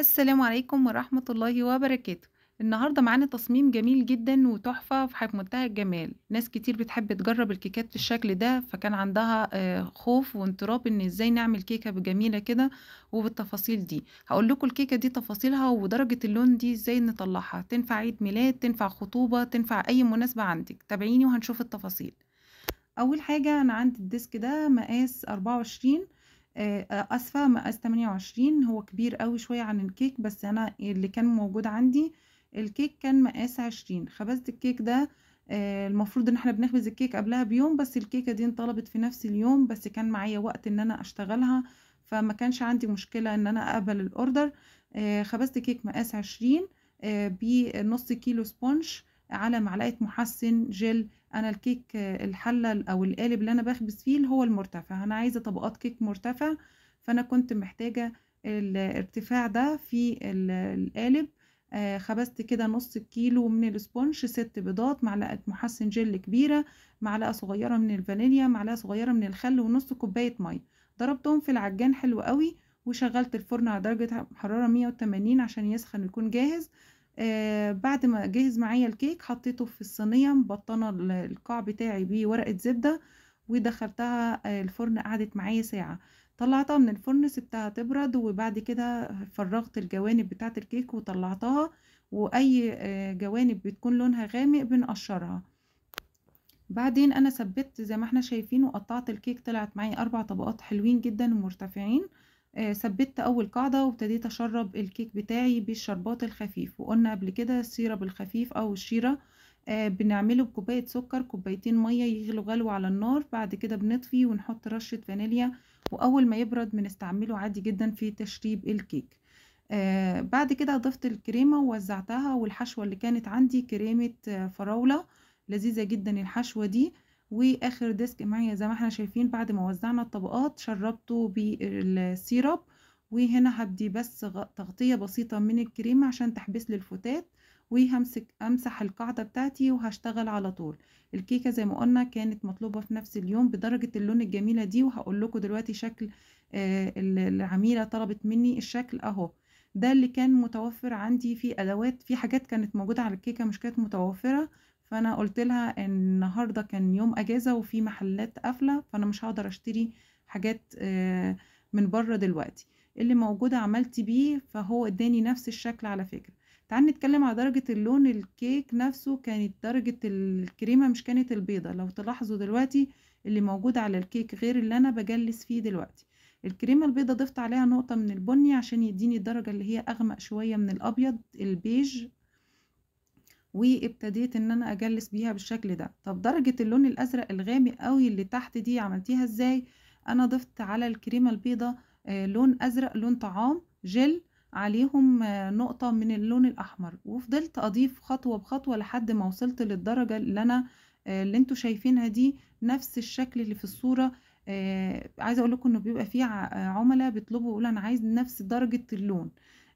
السلام عليكم ورحمة الله وبركاته النهاردة معانا تصميم جميل جدا وتحفة في منتهى الجمال ناس كتير بتحب تجرب الكيكات بالشكل ده فكان عندها آه، خوف وانتراب ان ازاي نعمل كيكة جميلة كده وبالتفاصيل دي هقول لكم الكيكة دي تفاصيلها ودرجة اللون دي ازاي نطلعها تنفع عيد ميلاد تنفع خطوبة تنفع اي مناسبة عندك تابعيني وهنشوف التفاصيل اول حاجة انا عندي الديسك ده مقاس 24 آه، آه، أسفة مقاس 28 هو كبير قوي شوية عن الكيك بس أنا اللي كان موجود عندي الكيك كان مقاس 20 خبزت الكيك ده آه، المفروض ان احنا بنخبز الكيك قبلها بيوم بس الكيكه دي انطلبت في نفس اليوم بس كان معايا وقت ان انا اشتغلها فما كانش عندي مشكله ان انا اقبل الاوردر خبزت كيك مقاس 20 بنص كيلو سبونج على معلقه محسن جل انا الكيك الحله او القالب اللي انا بخبز فيه اللي هو المرتفع انا عايزه طبقات كيك مرتفع فانا كنت محتاجه الارتفاع ده في القالب آه خبزت كده نص كيلو من الاسبونش ست بيضات معلقه محسن جل كبيره معلقه صغيره من الفانيليا معلقه صغيره من الخل ونص كوبايه ميه ضربتهم في العجان حلو قوي وشغلت الفرن على درجه حراره 180 عشان يسخن يكون جاهز آه، بعد ما جهز معايا الكيك حطيته في الصينية مبطنة القاع بتاعي بورقة زبدة ودخلتها آه، الفرن قعدت معايا ساعة طلعتها من الفرن سبتها تبرد وبعد كده فرغت الجوانب بتاعة الكيك وطلعتها وأي آه، جوانب بتكون لونها غامق بنقشرها بعدين أنا ثبت زي ما احنا شايفين وقطعت الكيك طلعت معايا أربع طبقات حلوين جدا ومرتفعين ثبتت آه، اول قاعده وابتديت اشرب الكيك بتاعي بالشربات الخفيف وقلنا قبل كده السيرب الخفيف او الشيره آه، بنعمله بكوبايه سكر كوبايتين ميه يغلوا غلو على النار بعد كده بنطفي ونحط رشه فانيليا واول ما يبرد بنستعمله عادي جدا في تشريب الكيك آه بعد كده ضفت الكريمه ووزعتها والحشوه اللي كانت عندي كريمه آه، فراوله لذيذه جدا الحشوه دي واخر ديسك معايا زي ما احنا شايفين بعد ما وزعنا الطبقات شربته بالسيرب وهنا هدي بس تغطية بسيطة من الكريمة عشان تحبس لي الفتات وهمسك امسح القاعدة بتاعتي وهشتغل على طول الكيكة زي ما قلنا كانت مطلوبة في نفس اليوم بدرجة اللون الجميلة دي وهقول لكم دلوقتي شكل آه العميلة طلبت مني الشكل اهو ده اللي كان متوفر عندي في ادوات في حاجات كانت موجودة على الكيكة مش كانت متوفرة فانا قلت لها النهارده كان يوم اجازه وفي محلات قافله فانا مش هقدر اشتري حاجات آه، من بره دلوقتي اللي موجوده عملت بيه فهو اداني نفس الشكل على فكره تعال نتكلم على درجه اللون الكيك نفسه كانت درجه الكريمه مش كانت البيضه لو تلاحظوا دلوقتي اللي موجود على الكيك غير اللي انا بجلس فيه دلوقتي الكريمه البيضه ضفت عليها نقطه من البني عشان يديني الدرجه اللي هي اغمق شويه من الابيض البيج وابتديت ان انا اجلس بيها بالشكل ده طب درجة اللون الازرق الغامق قوي اللي تحت دي عملتيها ازاي انا ضفت على الكريمة البيضة آه، لون ازرق لون طعام جل عليهم آه، نقطة من اللون الأحمر وفضلت أضيف خطوة بخطوة لحد ما وصلت للدرجة اللي أنا آه، اللي انتوا شايفينها دي نفس الشكل اللي في الصورة عايزة أقول لكم إنه بيبقى فيه عملاء بيطلبوا يقول أنا عايز نفس درجة اللون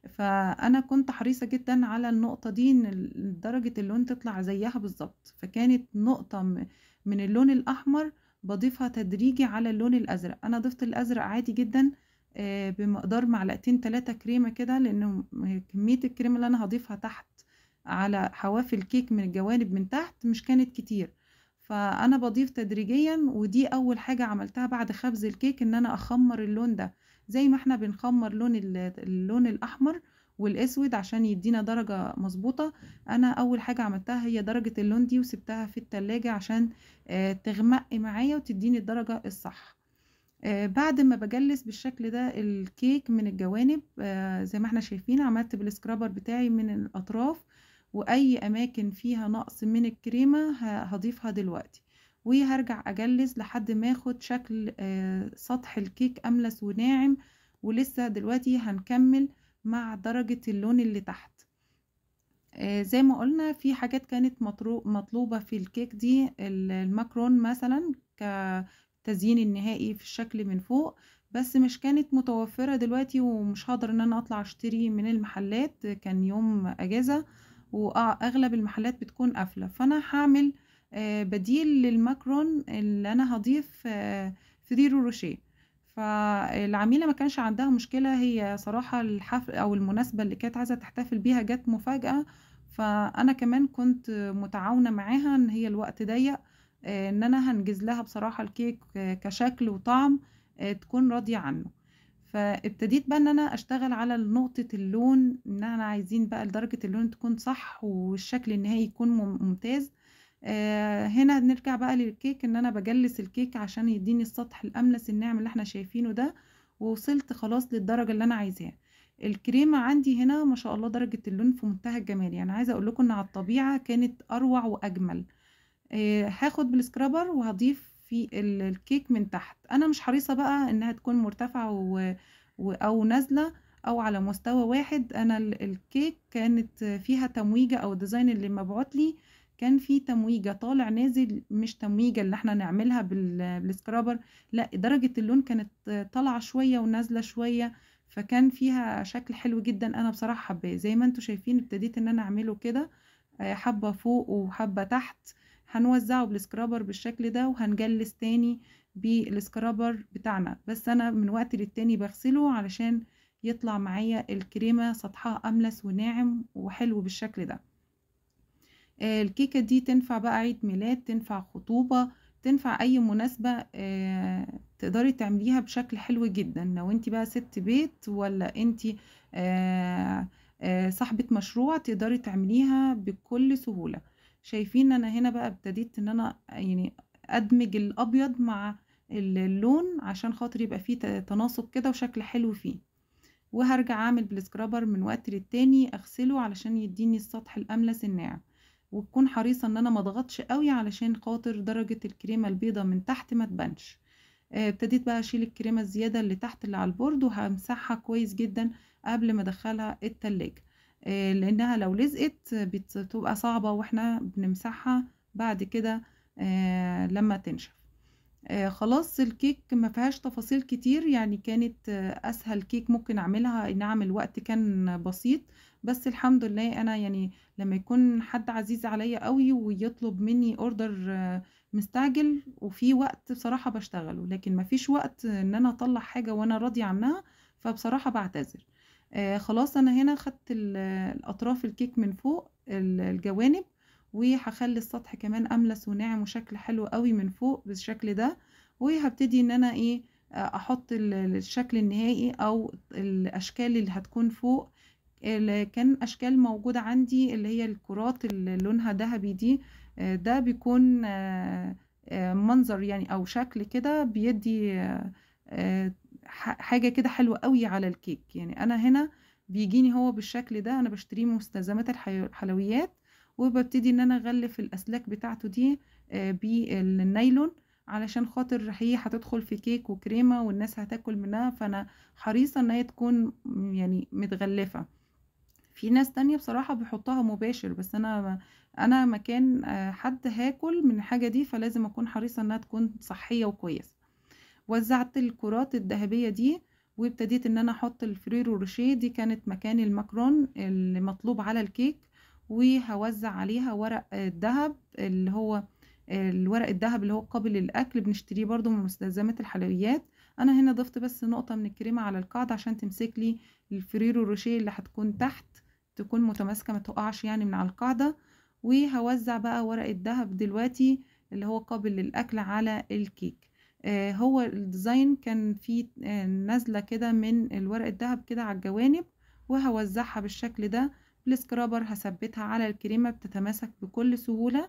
فانا كنت حريصه جدا على النقطه دي ان درجه اللون تطلع زيها بالظبط فكانت نقطه من اللون الاحمر بضيفها تدريجي على اللون الازرق انا ضفت الازرق عادي جدا آه، بمقدار معلقتين ثلاثة كريمه كده لان كميه الكريمه اللي انا هضيفها تحت على حواف الكيك من الجوانب من تحت مش كانت كتير فانا بضيف تدريجيا ودي اول حاجه عملتها بعد خبز الكيك ان انا اخمر اللون ده زي ما احنا بنخمر لون اللون الاحمر والاسود عشان يدينا درجة مظبوطة انا اول حاجة عملتها هي درجة اللون دي وسبتها في التلاجة عشان آه، تغمق معايا وتديني الدرجة الصح آه، بعد ما بجلس بالشكل ده الكيك من الجوانب آه، زي ما احنا شايفين عملت بالسكرابر بتاعي من الاطراف واي اماكن فيها نقص من الكريمة هضيفها دلوقتي وهرجع اجلس لحد ما اخد شكل آه، سطح الكيك املس وناعم ولسه دلوقتي هنكمل مع درجة اللون اللي تحت آه، زي ما قلنا في حاجات كانت مطلوبة في الكيك دي الماكرون مثلا كتزيين النهائي في الشكل من فوق بس مش كانت متوفرة دلوقتي ومش هقدر ان انا اطلع اشتري من المحلات كان يوم اجازة واغلب المحلات بتكون قافله فانا هعمل آه، بديل للماكرون اللي انا هضيف آه، فريرو روشيه فالعميله ما كانش عندها مشكله هي صراحه الحفل او المناسبه اللي كانت عايزه تحتفل بيها جت مفاجاه فانا كمان كنت متعاونه معاها ان هي الوقت ضيق آه، ان انا هنجز لها بصراحه الكيك كشكل وطعم تكون راضيه عنه فابتديت بقى ان انا اشتغل على نقطة اللون ان احنا عايزين بقى لدرجة اللون تكون صح والشكل النهائي يكون ممتاز آه، هنا نرجع بقى للكيك ان انا بجلس الكيك عشان يديني السطح الاملس الناعم اللي احنا شايفينه ده ووصلت خلاص للدرجة اللي انا عايزاها الكريمة عندي هنا ما شاء الله درجة اللون في منتهى الجمال يعني عايزة اقول لكم ان على الطبيعة كانت اروع واجمل آه، هاخد بالسكرابر وهضيف في الكيك من تحت انا مش حريصه بقى انها تكون مرتفعه و... او نازله او على مستوى واحد انا الكيك كانت فيها تمويجه او الديزاين اللي مبعوت لي كان في تمويجه طالع نازل مش تمويجه اللي احنا نعملها بالسكرابر لا درجه اللون كانت طالعه شويه ونازله شويه فكان فيها شكل حلو جدا انا بصراحه حباه زي ما انتم شايفين ابتديت ان انا اعمله كده آه، حبه فوق وحبه تحت هنوزعه بالسكرابر بالشكل ده وهنجلس تاني بالسكرابر بتاعنا بس انا من وقت للتاني بغسله علشان يطلع معايا الكريمة سطحها أملس وناعم وحلو بالشكل ده آه، الكيكة دي تنفع بقى عيد ميلاد تنفع خطوبة تنفع أي مناسبة آه، تقدري تعمليها بشكل حلو جدا لو انت بقى ست بيت ولا انت آه، صاحبة مشروع تقدري تعمليها بكل سهولة شايفين انا هنا بقى ابتديت ان انا يعني ادمج الابيض مع اللون عشان خاطر يبقى فيه تناسق كده وشكل حلو فيه وهرجع اعمل بالسكرابر من وقت للتاني اغسله علشان يديني السطح الاملس الناعم وتكون حريصه ان انا ما اضغطش قوي علشان خاطر درجه الكريمه البيضه من تحت ما تبانش آه، ابتديت بقى اشيل الكريمه الزياده اللي تحت اللي على البورد وهمسحها كويس جدا قبل ما ادخلها التلاجة آه، لانها لو لزقت بتبقى صعبة واحنا بنمسحها بعد كده آه، لما تنشف آه، خلاص الكيك ما فيهاش تفاصيل كتير يعني كانت اسهل كيك ممكن اعملها ان نعم، اعمل وقت كان بسيط بس الحمد لله انا يعني لما يكون حد عزيز عليا قوي ويطلب مني اوردر مستعجل وفي وقت بصراحه بشتغله لكن ما فيش وقت ان انا اطلع حاجه وانا راضيه عنها فبصراحة بعتذر آه خلاص انا هنا خدت الاطراف الكيك من فوق الجوانب وهخلي السطح كمان املس وناعم وشكل حلو قوي من فوق بالشكل ده وهبتدي ان انا ايه احط الشكل النهائي او الاشكال اللي هتكون فوق اللي كان اشكال موجودة عندي اللي هي الكرات اللي لونها ذهبي دي آه، ده بيكون آه، آه، منظر يعني او شكل كده بيدي حاجه كده حلوه قوي على الكيك يعني انا هنا بيجيني هو بالشكل ده انا بشتريه مستلزمات الحلويات وببتدي ان انا اغلف الاسلاك بتاعته دي آه، بالنايلون علشان خاطر هي هتدخل في كيك وكريمه والناس هتاكل منها فانا حريصه ان هي تكون يعني متغلفه في ناس تانية بصراحة بيحطها مباشر بس أنا أنا مكان آه، حد هاكل من الحاجة دي فلازم أكون حريصة إنها تكون صحية وكويسة وزعت الكرات الذهبيه دي وابتديت ان انا احط الفريرو روشيه دي كانت مكان المكرون اللي مطلوب على الكيك وهوزع عليها ورق الذهب اللي هو الورق الذهب اللي هو قابل للاكل بنشتريه برضو من مستلزمات الحلويات انا هنا ضفت بس نقطه من الكريمه على القاعده عشان تمسك لي الفريرو روشيه اللي هتكون تحت تكون متماسكه ما تقعش يعني من على القاعده وهوزع بقى ورق الذهب دلوقتي اللي هو قابل للاكل على الكيك آه، هو الديزاين كان فيه آه، نازلة كده من الورق الدهب كده على الجوانب وهوزعها بالشكل ده بالسكرابر هثبتها على الكريمة بتتماسك بكل سهولة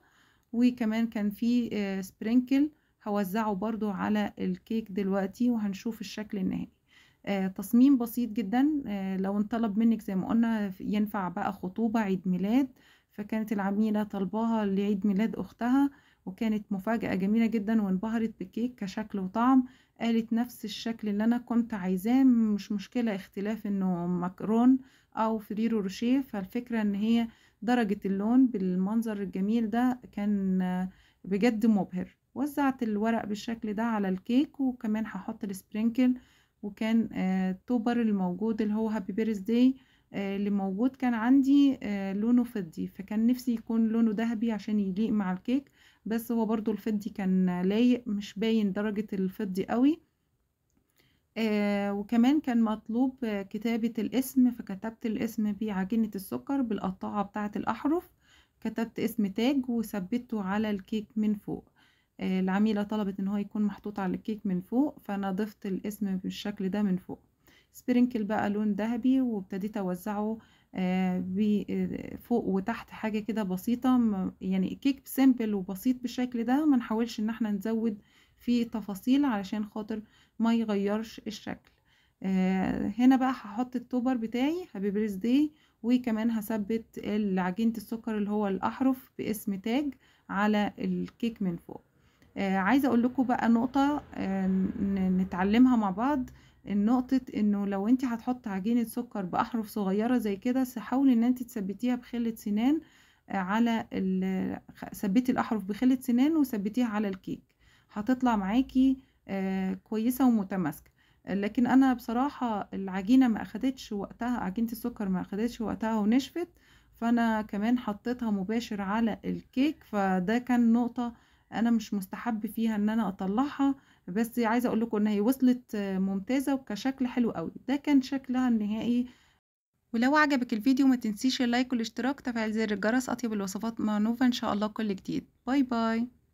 وكمان كان فيه آه، سبرينكل هوزعه برضو على الكيك دلوقتي وهنشوف الشكل النهائي تصميم بسيط جدا لو انطلب منك زي ما قلنا ينفع بقى خطوبة عيد ميلاد فكانت العميلة طالباها لعيد ميلاد أختها وكانت مفاجأة جميلة جدا وانبهرت بالكيك كشكل وطعم قالت نفس الشكل اللي أنا كنت عايزاه مش مشكلة اختلاف إنه مكرون أو فريرو روشيه فالفكرة إن هي درجة اللون بالمنظر الجميل ده كان بجد مبهر وزعت الورق بالشكل ده على الكيك وكمان هحط السبرينكل وكان التوبر آه، الموجود اللي هو هابي بيرث داي اللي موجود كان عندي آه، لونه فضي فكان نفسي يكون لونه ذهبي عشان يليق مع الكيك بس هو برضو الفضي كان لايق مش باين درجة الفضي قوي آه وكمان كان مطلوب كتابة الاسم فكتبت الاسم بعجينة السكر بالقطاعة بتاعة الأحرف كتبت اسم تاج وثبته على الكيك من فوق آه العميلة طلبت ان هو يكون محطوط على الكيك من فوق فانا ضفت الاسم بالشكل ده من فوق سبرينكل بقى لون ذهبي وابتديت اوزعه فوق وتحت حاجة كده بسيطة يعني كيك سيمبل وبسيط بالشكل ده ما نحاولش ان احنا نزود فيه تفاصيل علشان خاطر ما يغيرش الشكل آه، هنا بقى هحط التوبر بتاعي هابي بيرث داي وكمان هثبت عجينة السكر اللي هو الأحرف باسم تاج على الكيك من فوق آه، عايزه اقول لكم بقى نقطه آه، نتعلمها مع بعض نقطة انه لو انت هتحط عجينة سكر باحرف صغيرة زي كده حاولي ان انت تثبتيها بخلة سنان آه، على ال... ثبتي الاحرف بخلة سنان وثبتيها على الكيك هتطلع معاكي كويسة ومتماسكة لكن انا بصراحة العجينة ما اخدتش وقتها عجينة السكر ما اخدتش وقتها ونشفت فانا كمان حطيتها مباشر على الكيك فده كان نقطة انا مش مستحب فيها ان انا اطلعها بس عايزه اقول لكم ان هي وصلت آه، ممتازه وكشكل حلو قوي ده كان شكلها النهائي ولو عجبك الفيديو ما تنسيش اللايك والاشتراك تفعيل زر الجرس اطيب الوصفات مع نوفا ان شاء الله كل جديد باي باي